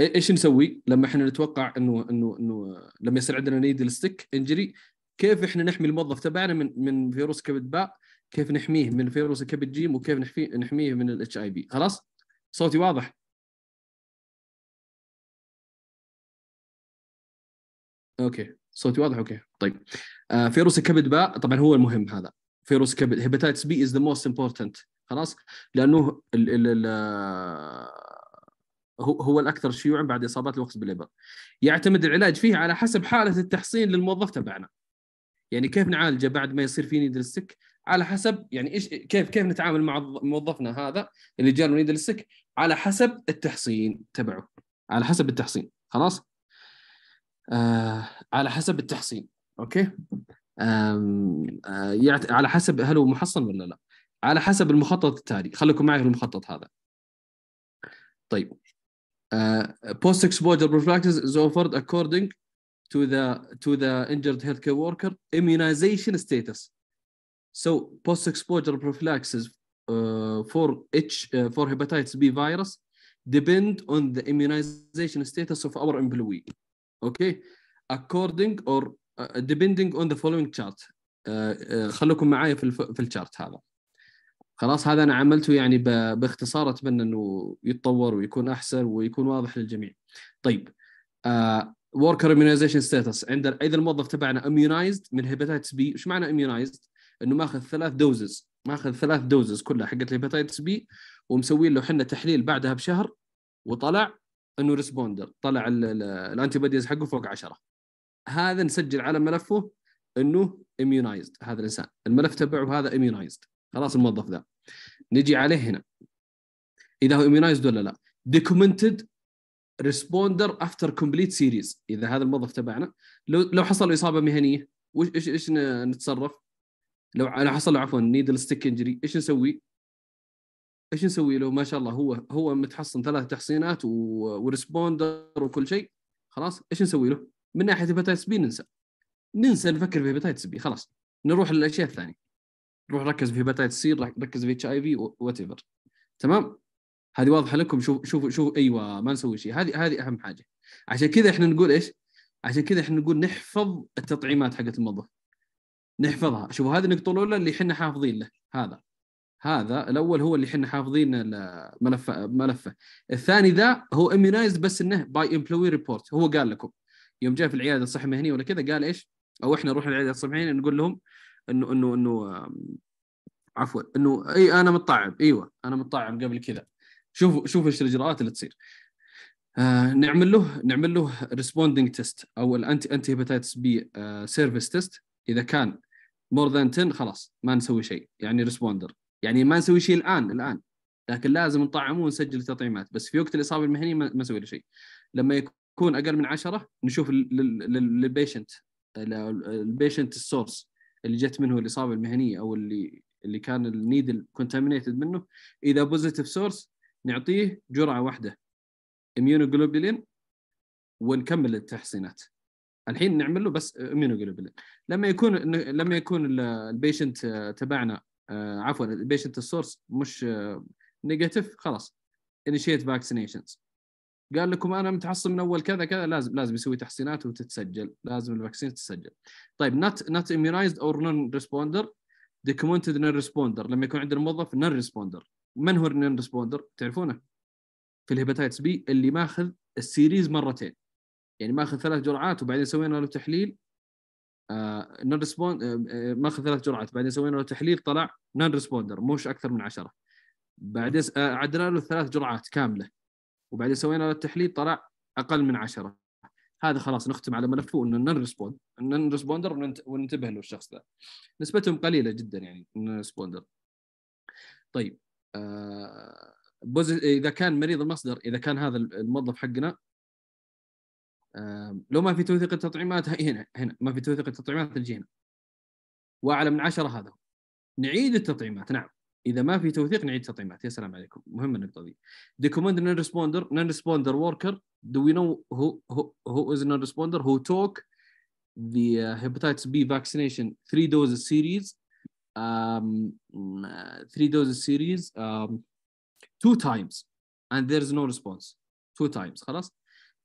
ايش نسوي لما احنا نتوقع انه انه انه لما يصير عندنا نيدل ستيك انجري كيف احنا نحمي الموظف تبعنا من من فيروس كبد باء كيف نحميه من فيروس الكبد جيم وكيف نحميه من الاتش اي بي خلاص صوتي واضح اوكي صوتي واضح اوكي طيب آه فيروس الكبد باء طبعا هو المهم هذا فيروس كبد هيباتايتس بي از ذا موست امبورتنت خلاص لانه الـ الـ الـ آه، هو الاكثر شيوعا بعد اصابات الوقت بالابر يعتمد العلاج فيه على حسب حاله التحصين للموظف تبعنا يعني كيف نعالجه بعد ما يصير في نيدل ستيك على حسب يعني ايش كيف كيف نتعامل مع موظفنا هذا اللي جاله ستيك على حسب التحصين تبعه على حسب التحصين خلاص آه على حسب التحصين اوكي آه على حسب هل هو محصن ولا لا على حسب المخطط التالي خليكم معي في المخطط هذا طيب بوست اكسبوجر بروفلاكسز از اوفرد اكوردنج to the to the injured healthcare worker immunization status. So post-exposure prophylaxis uh, for H uh, for hepatitis B virus depend on the immunization status of our employee. Okay, according or uh, depending on the following chart. خلوكم معايا في الف... في الشارت هذا. خلاص هذا انا عملته يعني ب... باختصار اتمنى انه يتطور ويكون احسن ويكون واضح للجميع. طيب وركر اميونايزيشن ستاتس عندنا اذا الموظف تبعنا اميونايزد من هيباتيتس بي وش معنى اميونايزد؟ انه ماخذ ثلاث دوزز ماخذ ثلاث دوزز كلها حقت الهيباتيتس بي ومسوين له حنا تحليل بعدها بشهر وطلع انه ريسبوندر طلع الانتي بوديز حقه فوق 10 هذا نسجل على ملفه انه اميونايزد هذا الانسان الملف تبعه هذا اميونايزد خلاص الموظف ذا نجي عليه هنا اذا هو اميونايزد ولا لا دوكيومنتد ريسبوندر افتر كومبليت سيريز اذا هذا الموظف تبعنا لو لو حصل اصابه مهنيه وش ايش ايش نتصرف؟ لو انا حصل عفوا نيدل ستيك انجري ايش نسوي؟ ايش نسوي لو ما شاء الله هو هو متحصن ثلاث تحصينات و... وريسبوندر وكل شيء خلاص ايش نسوي له؟ من ناحيه هيباتيتس بي ننسى ننسى نفكر في هيباتيتس بي خلاص نروح للاشياء الثانيه نروح نركز في هيباتيتس سي نركز في اتش اي في وات ايفر تمام هذه واضحه لكم شوف شوف شوف ايوه ما نسوي شيء هذه هذه اهم حاجه عشان كذا احنا نقول ايش؟ عشان كذا احنا نقول نحفظ التطعيمات حقت الموظف نحفظها شوفوا هذه النقطه الاولى اللي احنا حافظين له هذا هذا الاول هو اللي احنا حافظين ملفه ملفه الثاني ذا هو اميونايز بس انه باي امبلوي ريبورت هو قال لكم يوم جاء في العياده الصحه المهنيه ولا كذا قال ايش او احنا نروح العياده الصحه المهنيه نقول لهم انه انه انه عفوا انه اي انا متطعم ايوه انا متطعم قبل كذا شوفوا شوفوا ايش الاجراءات اللي تصير آه نعمل له نعمل له ريسبوندنج تيست او الانتي انتي هيباتيتس بي سيرفيس تيست اذا كان مور ذان 10 خلاص ما نسوي شيء يعني ريسبوندر يعني ما نسوي شيء الان الان لكن لازم نطعمه ونسجل تطعيمات بس في وقت الاصابه المهنيه ما نسوي له شيء لما يكون اقل من 10 نشوف للبيشنت البيشنت السورس اللي جت منه الاصابه المهنيه او اللي اللي كان النيدل كونتامينيتد منه اذا بوزيتيف سورس نعطيه جرعه واحده اميونوجلوبولين ونكمل التحصينات الحين نعمل له بس اميونوجلوبولين لما يكون لما يكون البيشنت تبعنا آه، عفوا البيشنت السورس مش نيجاتيف آه، خلاص انيشيت فاكسينيشنز قال لكم انا متعصب من اول كذا كذا لازم لازم يسوي تحصينات وتتسجل لازم الفاكسين تتسجل طيب نوت نوت اميونايزد اور نون ريسبوندر ديكومنتد نون ريسبوندر لما يكون عندنا موظف نون ريسبوندر من هو النون ريسبوندر؟ تعرفونه في الهيباتايتس بي اللي ماخذ السيريز مرتين يعني ماخذ ثلاث جرعات وبعدين سوينا له تحليل آه، نون ريسبوند آه، آه، ماخذ ثلاث جرعات بعدين سوينا له تحليل طلع نون ريسبوندر مش اكثر من عشرة بعدين عدنا له ثلاث جرعات كامله وبعدين سوينا له التحليل طلع اقل من عشرة هذا خلاص نختم على ملفه انه نون ريسبوند نون ريسبوندر وننتبه له الشخص ذا نسبتهم قليله جدا يعني نون ريسبوندر طيب آه، اذا كان مريض المصدر اذا كان هذا الموظف حقنا آه، لو ما في توثيق التطعيمات هنا هنا ما في توثيق التطعيمات تجي هنا واعلى من عشرة هذا نعيد التطعيمات نعم اذا ما في توثيق نعيد التطعيمات يا سلام عليكم مهم النقطه دي ديكومند نون ريسبوندر نون ريسبوندر وركر دو وي نو هو هو از نون ريسبوندر هو توك ذا هيباتيتس بي فاكسينيشن 3 دوز سيريز um, mm, uh, three doses series um, two times and there is no response two times خلاص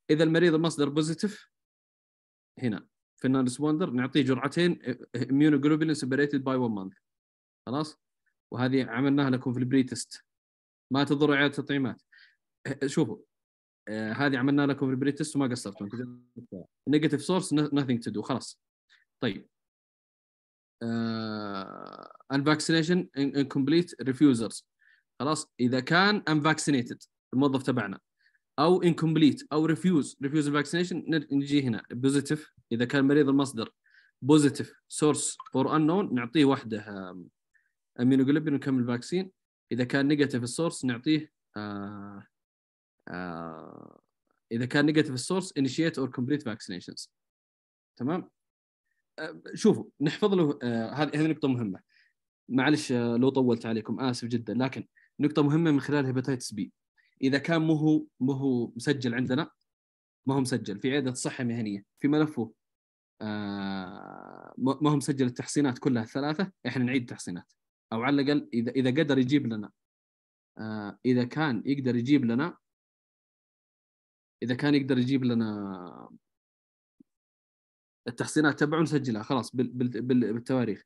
اذا المريض المصدر بوزيتيف هنا في النون ريسبوندر نعطيه جرعتين immunoglobulin separated by one month خلاص وهذه عملناها لكم في البري تيست ما تضر عيادة التطعيمات شوفوا آه، هذه عملنا لكم في البري تيست وما قصرتوا نيجاتيف سورس nothing to do خلاص طيب unvaccination incomplete refusers خلاص اذا كان unvaccinated الموظف تبعنا او incomplete او refuse refuse vaccination نجي هنا positive اذا كان مريض المصدر positive source for unknown نعطيه وحده امينوجلوبين ونكمل فاكسين اذا كان نيجاتيف السورس نعطيه آه آه اذا كان نيجاتيف السورس initiate or complete vaccinations تمام أه، شوفوا نحفظ له أه، هذه هذه نقطه مهمه معلش أه، لو طولت عليكم اسف جدا لكن نقطه مهمه من خلال هيباتيتس بي اذا كان مو هو مو هو مسجل عندنا ما هو مسجل في عياده صحه مهنيه في ملفه آه ما هو مسجل التحصينات كلها الثلاثه احنا نعيد التحصينات او على الاقل اذا اذا قدر يجيب لنا آه اذا كان يقدر يجيب لنا اذا كان يقدر يجيب لنا التحصينات تبعه نسجلها خلاص بالتواريخ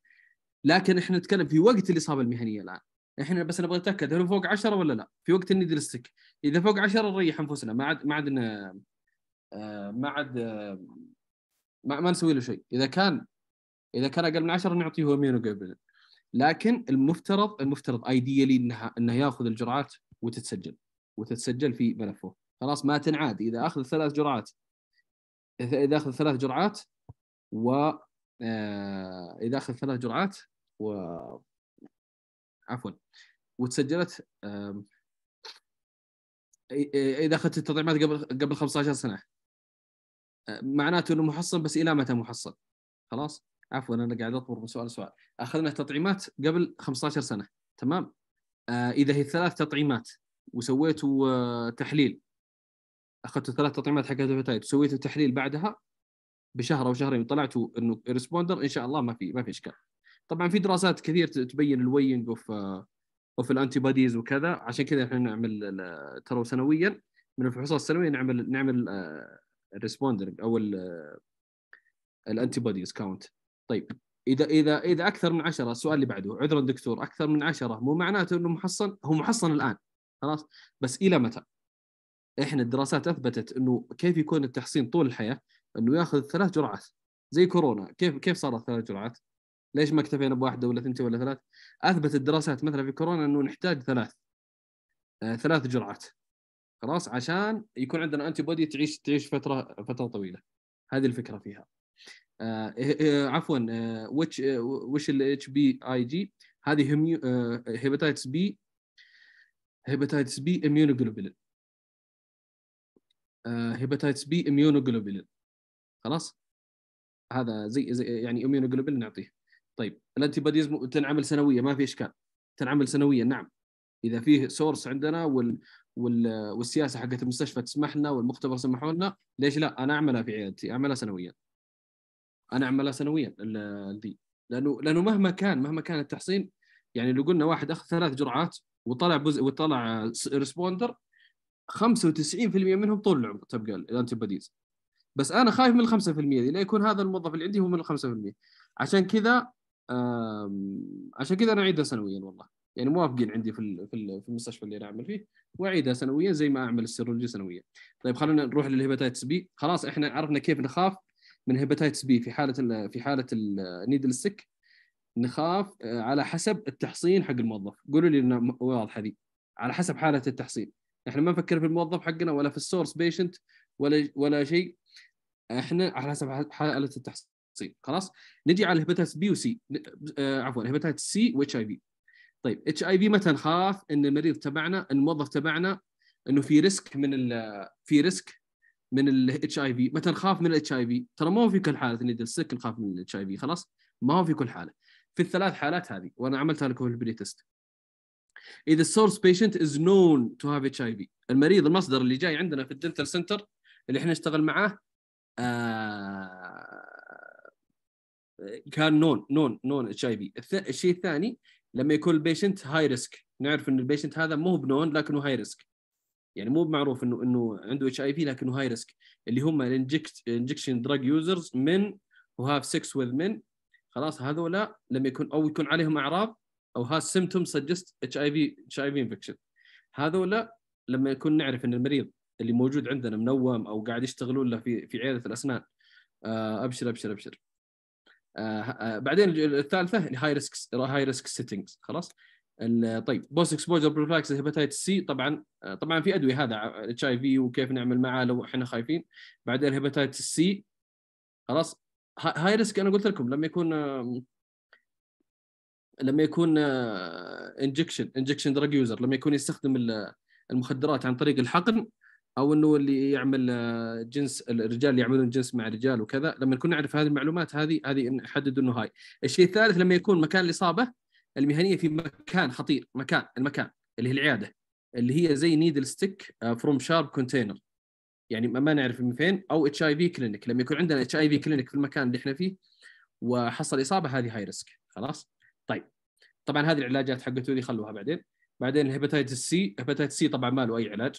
لكن احنا نتكلم في وقت الاصابه المهنيه الان احنا بس نبغى نتاكد هل فوق 10 ولا لا في وقت اني درستك اذا فوق 10 نريح انفسنا ما عاد ما عاد آه، ما عاد ما, ما نسوي له شيء اذا كان اذا كان اقل من 10 نعطيه امين جابريل لكن المفترض المفترض ايديالي انها انه ياخذ الجرعات وتتسجل وتتسجل في ملفه خلاص ما تنعاد اذا اخذ ثلاث جرعات اذا اخذ ثلاث جرعات و آه، اذا اخذ ثلاث جرعات و عفوا وتسجلت اذا اخذت التطعيمات قبل قبل 15 سنه آه، معناته انه محصن بس الى متى محصن؟ خلاص؟ عفوا انا قاعد اطور من سؤال لسؤال اخذنا تطعيمات قبل 15 سنه تمام؟ آه، اذا هي ثلاث تطعيمات وسويتوا تحليل اخذتوا ثلاث تطعيمات حق هيباتايت وسويتوا تحليل بعدها بشهر او شهرين طلعتوا انه ريسبوندر ان شاء الله ما في ما في اشكال طبعا في دراسات كثير تبين الوينج اوف اوف الانتي باديز وكذا عشان كذا احنا نعمل آه، ترى سنويا من الفحوصات السنويه نعمل نعمل الريسبوندر آه، او الانتي باديز كاونت طيب اذا اذا اذا اكثر من 10 السؤال اللي بعده عذرا دكتور اكثر من 10 مو معناته انه محصن هو محصن الان خلاص بس الى متى؟ احنا الدراسات اثبتت انه كيف يكون التحصين طول الحياه انه ياخذ ثلاث جرعات زي كورونا كيف كيف صارت ثلاث جرعات؟ ليش ما اكتفينا بواحده ولا ثنتين ولا ثلاث؟ اثبت الدراسات مثلا في كورونا انه نحتاج ثلاث آه ثلاث جرعات خلاص عشان يكون عندنا انتي بودي تعيش تعيش فتره فتره طويله هذه الفكره فيها آه آه عفوا آه وش آه وش الاتش بي اي جي هذه هيباتايتس بي هيباتايتس بي اميونوجلوبولين هيباتايتس بي اميونوجلوبولين خلاص هذا زي, زي يعني اميونوجلوبين نعطيه طيب الانتي بوديز تنعمل سنويه ما في اشكال تنعمل سنويا نعم اذا فيه سورس عندنا وال وال والسياسه حقت المستشفى تسمح لنا والمختبر سمحوا لنا ليش لا انا اعملها في عيادتي اعملها سنويا انا اعملها سنويا الدي لانه لانه مهما كان مهما كان التحصين يعني لو قلنا واحد اخذ ثلاث جرعات وطلع بز... وطلع ريسبوندر 95% منهم طول العمر تبقى الانتي بوديز بس انا خايف من ال 5% دي لا يكون هذا الموظف اللي عندي هو من ال 5% عشان كذا عشان كذا انا اعيدها سنويا والله يعني موافقين عندي في في المستشفى اللي انا اعمل فيه واعيدها سنويا زي ما اعمل السيرولوجي سنويا. طيب خلينا نروح للهيباتايتس بي، خلاص احنا عرفنا كيف نخاف من هيباتايتس بي في حاله في حاله النيدل ستيك نخاف آه، على حسب التحصين حق الموظف، قولوا لي انها واضحه ذي على حسب حاله التحصين. احنا ما نفكر في الموظف حقنا ولا في السورس بيشنت ولا ولا شيء احنا على حسب حاله التحصيل خلاص نجي على الهباتايتس بي وسي آه عفوا الهباتايتس سي واتش اي في طيب اتش اي في متى نخاف ان المريض تبعنا الموظف تبعنا انه في ريسك من في ريسك من الاتش اي في متى نخاف من الاتش اي في ترى ما هو في كل حاله نجي السك نخاف من الاتش اي في خلاص ما هو في كل حاله في الثلاث حالات هذه وانا عملتها لكم في البري تيست اذا السورس بيشنت از نون تو هاف اتش اي في المريض المصدر اللي جاي عندنا في الدنتال سنتر اللي احنا نشتغل معاه آه، كان نون نون نون اتش اي بي الشيء الثاني لما يكون البيشنت هاي ريسك نعرف ان البيشنت هذا مو بنون لكنه هاي ريسك يعني مو بمعروف انه انه عنده اتش اي في لكنه هاي ريسك اللي هم الانجكشن دراج يوزرز من هو هاف سكس وذ من خلاص هذولا لما يكون او يكون عليهم اعراض او ها سيمتوم سجست اتش اي في اتش اي في انفكشن هذولا لما يكون نعرف ان المريض اللي موجود عندنا منوم او قاعد يشتغلون له في في عياده الاسنان آه، ابشر ابشر ابشر آه، آه، بعدين الثالثه هاي ريسك هاي ريسك سيتنجز خلاص طيب بوست اكسبوجر بروفلاكس هيباتيتس سي طبعا طبعا في ادويه هذا اتش اي في وكيف نعمل معاه لو احنا خايفين بعدين هيباتيتس سي خلاص هاي ريسك انا قلت لكم لما يكون لما يكون انجكشن انجكشن دراج يوزر لما يكون يستخدم المخدرات عن طريق الحقن او انه اللي يعمل آه، جنس الرجال اللي يعملون جنس مع رجال وكذا لما نكون نعرف هذه المعلومات هذه هذه نحدد انه هاي الشيء الثالث لما يكون مكان الاصابه المهنيه في مكان خطير مكان المكان اللي هي العياده اللي هي زي نيدل ستيك فروم شارب كونتينر يعني ما نعرف من فين او اتش اي في كلينك لما يكون عندنا اتش اي في كلينك في المكان اللي احنا فيه وحصل اصابه هذه هاي ريسك خلاص طيب طبعا هذه العلاجات حقته دي خلوها بعدين بعدين الهيباتيتس سي هيباتيتس سي طبعا ما له اي علاج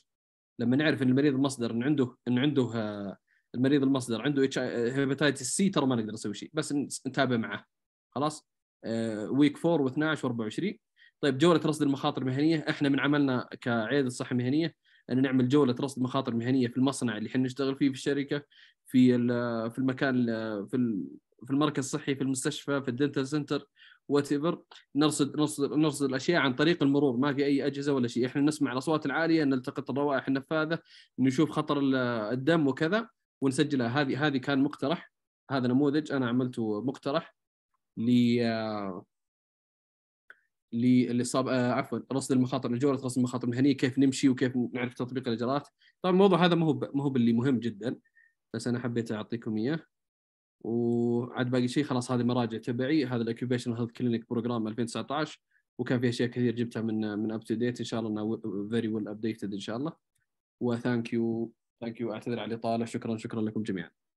لما نعرف ان المريض المصدر ان عنده ان عنده آه، المريض المصدر عنده اتش آه، هيباتايتس سي ترى ما نقدر نسوي شيء بس نتابع معاه خلاص ويك 4 و12 و24 طيب جوله رصد المخاطر المهنيه احنا من عملنا كعياده الصحه المهنيه ان نعمل جوله رصد مخاطر مهنيه في المصنع اللي احنا نشتغل فيه في الشركه في آه، في المكان في في المركز الصحي في المستشفى في الدنتال سنتر وات نرصد نرصد نرصد الاشياء عن طريق المرور ما في اي اجهزه ولا شيء احنا نسمع الاصوات العاليه نلتقط الروائح النفاذه نشوف خطر الدم وكذا ونسجلها هذه هذه كان مقترح هذا نموذج انا عملته مقترح ل للاصابه آه عفوا رصد المخاطر الجوله رصد المخاطر المهنيه كيف نمشي وكيف نعرف تطبيق الاجراءات طبعا الموضوع هذا ما هو ما هو باللي مهم جدا بس انا حبيت اعطيكم اياه وعاد باقي شيء خلاص هذه مراجع تبعي هذا الاكيوبيشن هيلث كلينك بروجرام 2019 وكان في اشياء كثير جبتها من من اب تو ديت ان شاء الله انها فيري ويل ابديتد ان شاء الله وثانك يو ثانك يو اعتذر على الاطاله شكرا شكرا لكم جميعا